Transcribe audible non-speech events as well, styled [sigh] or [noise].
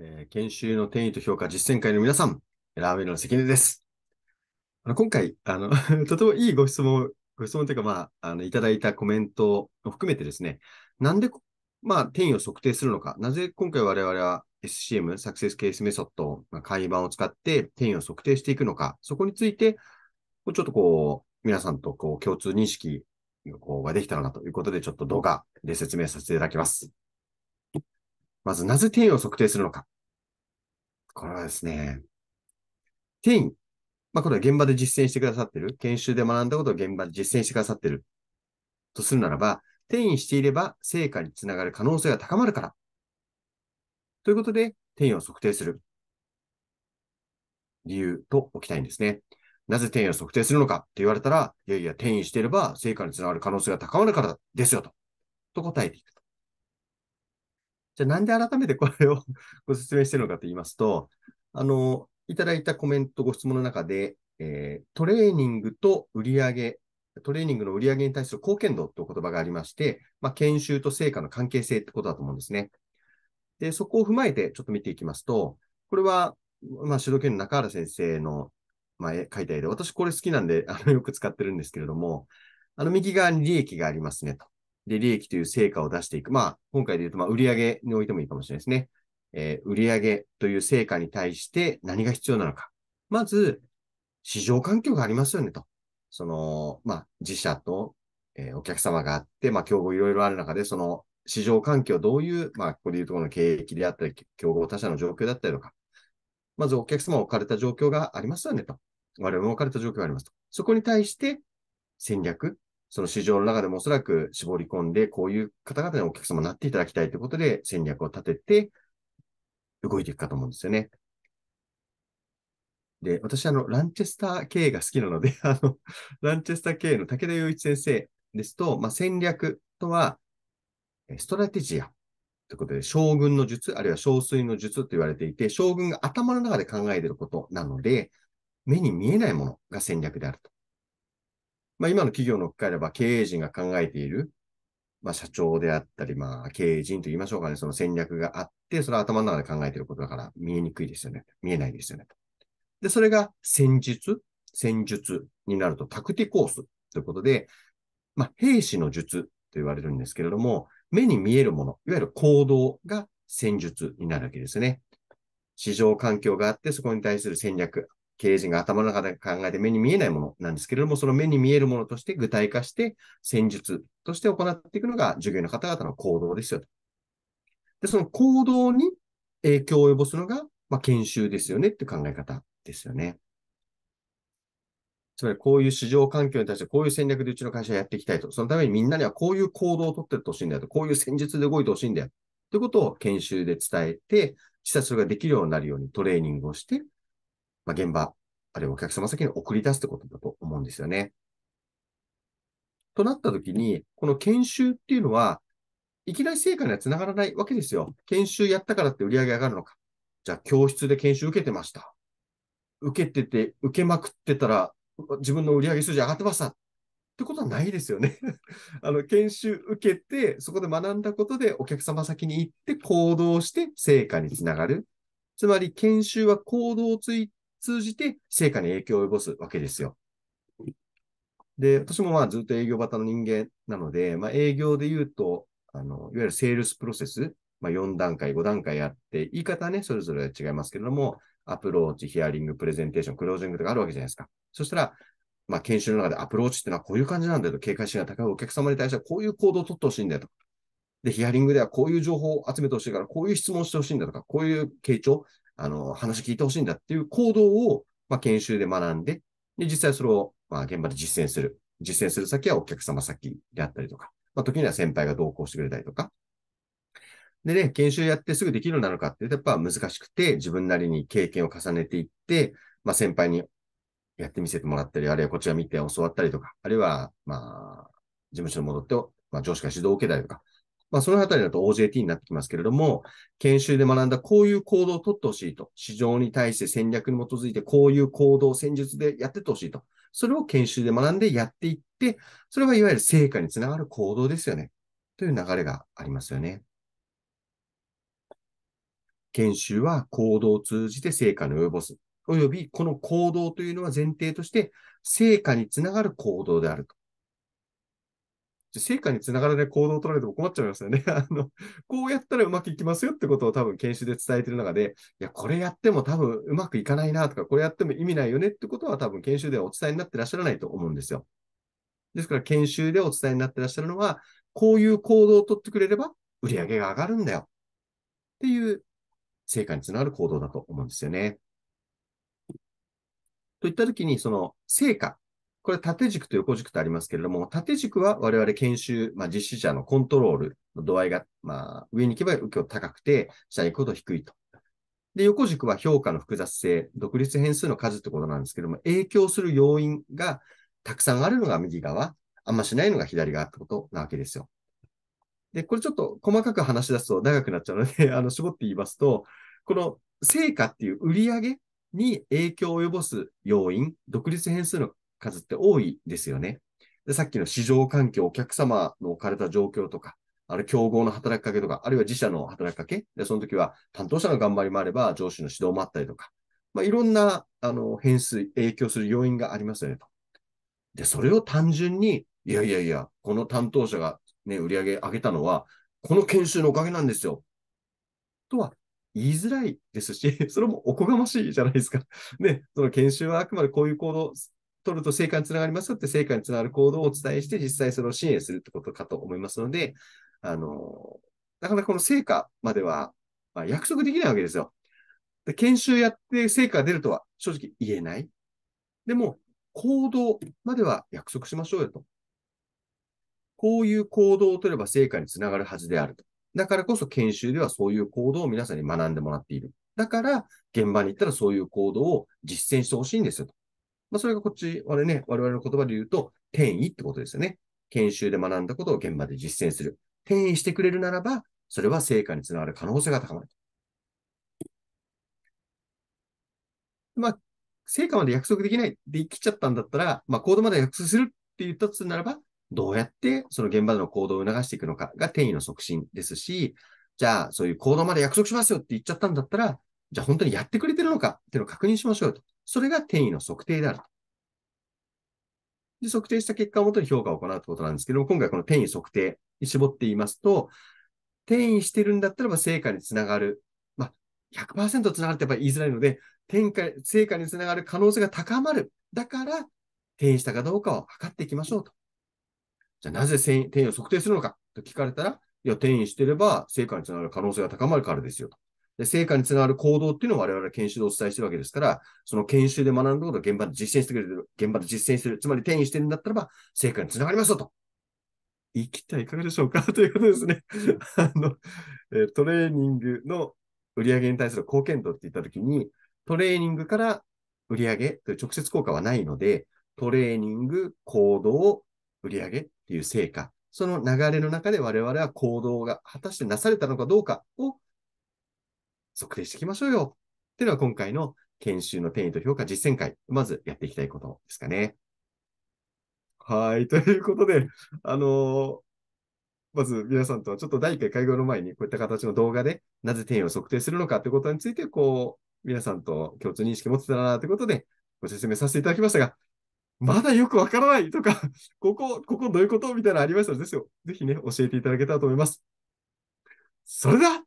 え研修の転移と評価実践会の皆さん、ラーメンの関根です。あの今回、あの [laughs] とてもいいご質問、ご質問というか、まあ、あのいただいたコメントを含めてですね、なんで、まあ、転移を測定するのか、なぜ今回我々は SCM、サクセスケースメソッド、まあ、会版を使って転移を測定していくのか、そこについて、ちょっとこう、皆さんとこう共通認識ができたのかということで、ちょっと動画で説明させていただきます。まず、なぜ転移を測定するのか。これはですね、ティーン、まあ、これは現場で実践してくださってる、研修で学んだことを現場で実践してくださってるとするならば、転移していれば成果につながる可能性が高まるから。ということで、転移を測定する理由と置きたいんですね。なぜ転移を測定するのかって言われたら、いやいや、転移していれば成果につながる可能性が高まるからですよと。と答えていく。じゃあなんで改めてこれを [laughs] ご説明しているのかと言いますと、あの、いただいたコメント、ご質問の中で、えー、トレーニングと売上トレーニングの売上に対する貢献度という言葉がありまして、まあ、研修と成果の関係性ってことだと思うんですね。で、そこを踏まえてちょっと見ていきますと、これは、まあ、指導権の中原先生の、まあ、書いた絵で、私これ好きなんで、あの、よく使ってるんですけれども、あの、右側に利益がありますねと。で、利益という成果を出していく。まあ、今回で言うと、まあ、売上においてもいいかもしれないですね。えー、売上という成果に対して何が必要なのか。まず、市場環境がありますよね、と。その、まあ、自社と、えー、お客様があって、まあ、競合いろいろある中で、その、市場環境、どういう、まあ、ここでいうところの経気であったり、競合他社の状況だったりとか、まずお客様を置かれた状況がありますよね、と。我々も置かれた状況がありますと。そこに対して、戦略、その市場の中でもおそらく絞り込んで、こういう方々にお客様になっていただきたいということで戦略を立てて動いていくかと思うんですよね。で、私、あの、ランチェスター系が好きなので、[laughs] あの、ランチェスター系の武田洋一先生ですと、まあ、戦略とは、ストラテジアということで、将軍の術、あるいは憔水の術と言われていて、将軍が頭の中で考えていることなので、目に見えないものが戦略であると。まあ、今の企業の置き換えれば経営陣が考えている、まあ、社長であったり、まあ、経営陣と言いましょうかね、その戦略があって、それは頭の中で考えていることだから見えにくいですよね。見えないですよね。で、それが戦術、戦術になるとタクティコースということで、まあ、兵士の術と言われるんですけれども、目に見えるもの、いわゆる行動が戦術になるわけですね。市場環境があって、そこに対する戦略、経営陣が頭の中で考えて目に見えないものなんですけれども、その目に見えるものとして具体化して、戦術として行っていくのが従業員の方々の行動ですよと。で、その行動に影響を及ぼすのが、まあ、研修ですよねって考え方ですよね。つまりこういう市場環境に対してこういう戦略でうちの会社やっていきたいと。そのためにみんなにはこういう行動をとってってほしいんだよと。こういう戦術で動いてほしいんだよ。ということを研修で伝えて、実際それができるようになるようにトレーニングをして、まあ、現場、あるいはお客様先に送り出すってことだと思うんですよね。となったときに、この研修っていうのは、いきなり成果にはつながらないわけですよ。研修やったからって売り上げ上がるのか。じゃあ、教室で研修受けてました。受けてて、受けまくってたら、自分の売り上げ数字上がってました。ってことはないですよね。[laughs] あの、研修受けて、そこで学んだことでお客様先に行って行動して成果につながる。つまり、研修は行動をつい通じて成果に影響を及ぼすわけですよ。で、私もまあずっと営業型の人間なので、まあ、営業で言うと、あの、いわゆるセールスプロセス、まあ、4段階、5段階あって、言い方はね、それぞれ違いますけれども、アプローチ、ヒアリング、プレゼンテーション、クロージングとかあるわけじゃないですか。そしたら、まあ、研修の中でアプローチってのはこういう感じなんだよと、警戒心が高いお客様に対してはこういう行動を取ってほしいんだよと。で、ヒアリングではこういう情報を集めてほしいから、こういう質問してほしいんだとか、こういう傾聴、あの、話聞いてほしいんだっていう行動を、まあ、研修で学んで、で、実際それを、まあ、現場で実践する。実践する先はお客様先であったりとか、まあ、時には先輩が同行してくれたりとか。でね、研修やってすぐできるようになるかっていうと、やっぱ難しくて、自分なりに経験を重ねていって、まあ、先輩にやってみせてもらったり、あるいはこちら見て教わったりとか、あるいは、まあ、事務所に戻って、まあ、上司から指導を受けたりとか、まあ、そのあたりだと OJT になってきますけれども、研修で学んだこういう行動を取ってほしいと、市場に対して戦略に基づいてこういう行動、戦術でやってってほしいと、それを研修で学んでやっていって、それがいわゆる成果につながる行動ですよね。という流れがありますよね。研修は行動を通じて成果に及ぼす。および、この行動というのは前提として、成果につながる行動であると。じゃ成果につながらない行動を取られても困っちゃいますよね。[laughs] あの、こうやったらうまくいきますよってことを多分研修で伝えてる中で、いや、これやっても多分うまくいかないなとか、これやっても意味ないよねってことは多分研修ではお伝えになってらっしゃらないと思うんですよ。ですから研修でお伝えになってらっしゃるのは、こういう行動をとってくれれば売り上げが上がるんだよ。っていう成果につながる行動だと思うんですよね。といったときに、その成果これ縦軸と横軸とありますけれども、縦軸は我々研修、まあ、実施者のコントロールの度合いが、まあ、上に行けば右京高くて、下に行くほど低いと。で、横軸は評価の複雑性、独立変数の数ってことなんですけども、影響する要因がたくさんあるのが右側、あんましないのが左側ってことなわけですよ。で、これちょっと細かく話し出すと長くなっちゃうので [laughs] あの、絞って言いますと、この成果っていう売り上げに影響を及ぼす要因、独立変数の数って多いですよね。でさっきの市場環境、お客様の置かれた状況とか、ある競合の働きかけとか、あるいは自社の働きかけ、でその時は担当者の頑張りもあれば、上司の指導もあったりとか、まあ、いろんなあの変数、影響する要因がありますよねと。で、それを単純に、いやいやいや、この担当者が、ね、売り上げ上げたのは、この研修のおかげなんですよ。とは言いづらいですし、[laughs] それもおこがましいじゃないですか。ね、その研修はあくまでこういう行動取ると成果につながりますよって成果につながる行動をお伝えして、実際それを支援するってことかと思いますので、あの、なかなかこの成果までは、まあ、約束できないわけですよ。で研修やって成果が出るとは正直言えない。でも、行動までは約束しましょうよと。こういう行動を取れば成果につながるはずであると。だからこそ研修ではそういう行動を皆さんに学んでもらっている。だから現場に行ったらそういう行動を実践してほしいんですよと。まあ、それがこっち、あれね、我々の言葉で言うと、転移ってことですよね。研修で学んだことを現場で実践する。転移してくれるならば、それは成果につながる可能性が高まる。まあ、成果まで約束できないできちゃったんだったら、まあ、行動まで約束するって言ったとするならば、どうやってその現場での行動を促していくのかが転移の促進ですし、じゃあ、そういう行動まで約束しますよって言っちゃったんだったら、じゃあ本当にやってくれてるのかっていうのを確認しましょうと。それが転移の測定であると。で、測定した結果をもとに評価を行うということなんですけども、今回この転移測定に絞って言いますと、転移してるんだったらば成果につながる。まあ、100%つながるってや言いづらいので、転化、成果につながる可能性が高まる。だから、転移したかどうかを測っていきましょうと。じゃあなぜ転移を測定するのかと聞かれたら、いや、転移してれば成果につながる可能性が高まるからですよと。で成果につながる行動っていうのを我々研修でお伝えしてるわけですから、その研修で学んだことを現場で実践してくれる、現場で実践してる、つまり転移してるんだったらば、成果につながりますよと。生きたいかがでしょうか [laughs] ということですね。あの、えトレーニングの売り上げに対する貢献度って言ったときに、トレーニングから売り上げという直接効果はないので、トレーニング、行動、売り上げっていう成果、その流れの中で我々は行動が果たしてなされたのかどうかを測定していきましょうよ。っていうのは今回の研修の転移と評価実践会、まずやっていきたいことですかね。はい。ということで、あのー、まず皆さんとはちょっと第1回会合の前にこういった形の動画で、なぜ転移を測定するのかってことについて、こう、皆さんと共通認識持ってたなってことで、ご説明させていただきましたが、まだよくわからないとか、[laughs] ここ、ここどういうことみたいなのありましたら、ぜひね、教えていただけたらと思います。それでは